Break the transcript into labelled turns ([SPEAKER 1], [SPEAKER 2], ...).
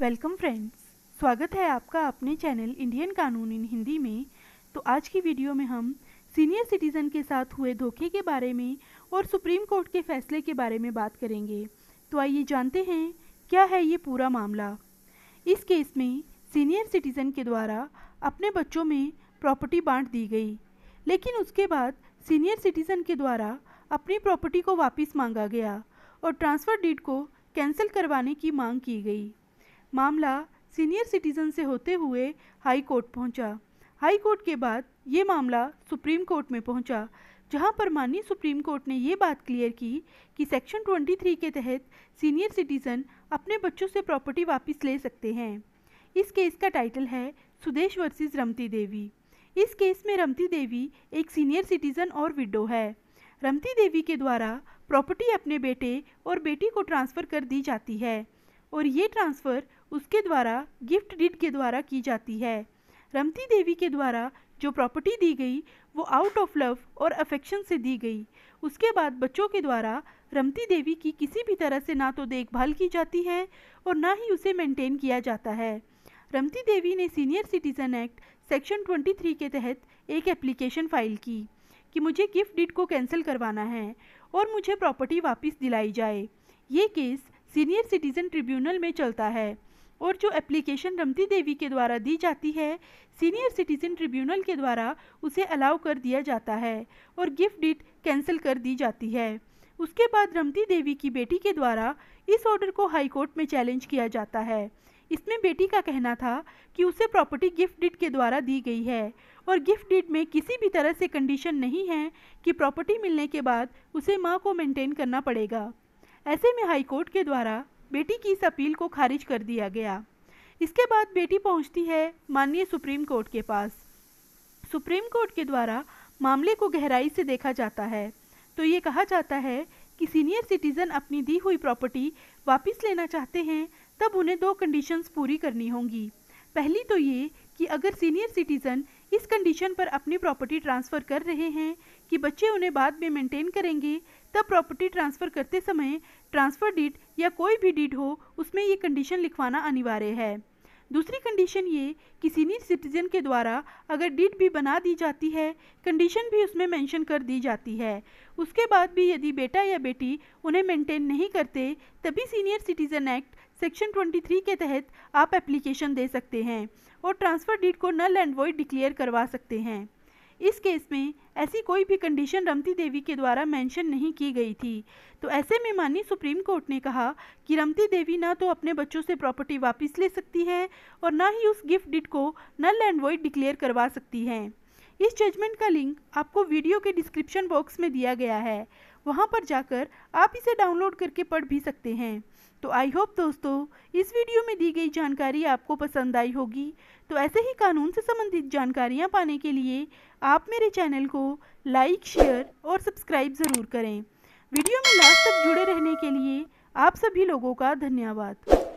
[SPEAKER 1] Welcome friends स्वागत है आपका अपने चैनल इंडियन कानून इन हिंदी में तो आज की वीडियो में हम सीनियर सिटीज़न के साथ हुए धोखे के बारे में और सुप्रीम कोर्ट के फैसले के बारे में बात करेंगे तो आइए जानते हैं क्या है ये पूरा मामला इस केस में सीनियर सिटीज़न के द्वारा अपने बच्चों में प्रॉपर्टी बांट दी गई लेकिन उसके बाद सीनियर सिटीज़न के द्वारा अपनी प्रॉपर्टी को वापस मांगा गया और ट्रांसफ़र डीड को कैंसिल करवाने की मांग की गई मामला सीनियर सिटीजन से होते हुए हाई कोर्ट पहुंचा। हाई कोर्ट के बाद ये मामला सुप्रीम कोर्ट में पहुंचा, जहां पर माननीय सुप्रीम कोर्ट ने ये बात क्लियर की कि सेक्शन 23 के तहत सीनियर सिटीजन अपने बच्चों से प्रॉपर्टी वापस ले सकते हैं इस केस का टाइटल है सुदेश वर्सेस रमती देवी इस केस में रमती देवी एक सीनियर सिटीजन और विडो है रमती देवी के द्वारा प्रॉपर्टी अपने बेटे और बेटी को ट्रांसफ़र कर दी जाती है और ये ट्रांसफ़र उसके द्वारा गिफ्ट डीड के द्वारा की जाती है रमती देवी के द्वारा जो प्रॉपर्टी दी गई वो आउट ऑफ लव और अफेक्शन से दी गई उसके बाद बच्चों के द्वारा रमती देवी की किसी भी तरह से ना तो देखभाल की जाती है और ना ही उसे मेंटेन किया जाता है रमती देवी ने सीनियर सिटीज़न एक्ट सेक्शन 23 के तहत एक एप्लीकेशन फाइल की कि मुझे गिफ्ट डीड को कैंसिल करवाना है और मुझे प्रॉपर्टी वापस दिलाई जाए ये केस सीनियर सिटीज़न ट्रिब्यूनल में चलता है और जो एप्लीकेशन रमती देवी के द्वारा दी जाती है सीनियर सिटीजन ट्रिब्यूनल के द्वारा उसे अलाउ कर दिया जाता है और गिफ्ट डिट कैंसिल कर दी जाती है उसके बाद रमती देवी की बेटी के द्वारा इस ऑर्डर को हाई कोर्ट में चैलेंज किया जाता है इसमें बेटी का कहना था कि उसे प्रॉपर्टी गिफ्ट डिट के द्वारा दी गई है और गिफ्ट डिट में किसी भी तरह से कंडीशन नहीं है कि प्रॉपर्टी मिलने के बाद उसे माँ को मेंटेन करना पड़ेगा ऐसे में हाईकोर्ट के द्वारा बेटी की इस अपील को खारिज कर दिया गया इसके बाद बेटी पहुंचती है माननीय सुप्रीम कोर्ट के पास सुप्रीम कोर्ट के द्वारा मामले को गहराई से देखा जाता है तो ये कहा जाता है कि सीनियर सिटीज़न अपनी दी हुई प्रॉपर्टी वापस लेना चाहते हैं तब उन्हें दो कंडीशंस पूरी करनी होंगी पहली तो ये कि अगर सीनियर सिटीज़न इस कंडीशन पर अपनी प्रॉपर्टी ट्रांसफ़र कर रहे हैं कि बच्चे उन्हें बाद में मेंटेन करेंगे तब प्रॉपर्टी ट्रांसफ़र करते समय ट्रांसफ़र डीड या कोई भी डीड हो उसमें ये कंडीशन लिखवाना अनिवार्य है दूसरी कंडीशन ये कि सीनियर सिटीजन के द्वारा अगर डीड भी बना दी जाती है कंडीशन भी उसमें मेंशन कर दी जाती है उसके बाद भी यदि बेटा या बेटी उन्हें मेंटेन नहीं करते तभी सीनियर सिटीजन एक्ट सेक्शन 23 के तहत आप एप्लीकेशन दे सकते हैं और ट्रांसफ़र डीड को नल एंड वॉइड डिक्लेयर करवा सकते हैं इस केस में ऐसी कोई भी कंडीशन रमती देवी के द्वारा मेंशन नहीं की गई थी तो ऐसे में माननीय सुप्रीम कोर्ट ने कहा कि रमती देवी ना तो अपने बच्चों से प्रॉपर्टी वापस ले सकती है और ना ही उस गिफ्ट डिट को नल एंड वॉइड डिक्लेयर करवा सकती हैं इस जजमेंट का लिंक आपको वीडियो के डिस्क्रिप्शन बॉक्स में दिया गया है वहाँ पर जाकर आप इसे डाउनलोड करके पढ़ भी सकते हैं तो आई होप दोस्तों इस वीडियो में दी गई जानकारी आपको पसंद आई होगी तो ऐसे ही कानून से संबंधित जानकारियाँ पाने के लिए आप मेरे चैनल को लाइक शेयर और सब्सक्राइब ज़रूर करें वीडियो में लास्ट तक जुड़े रहने के लिए आप सभी लोगों का धन्यवाद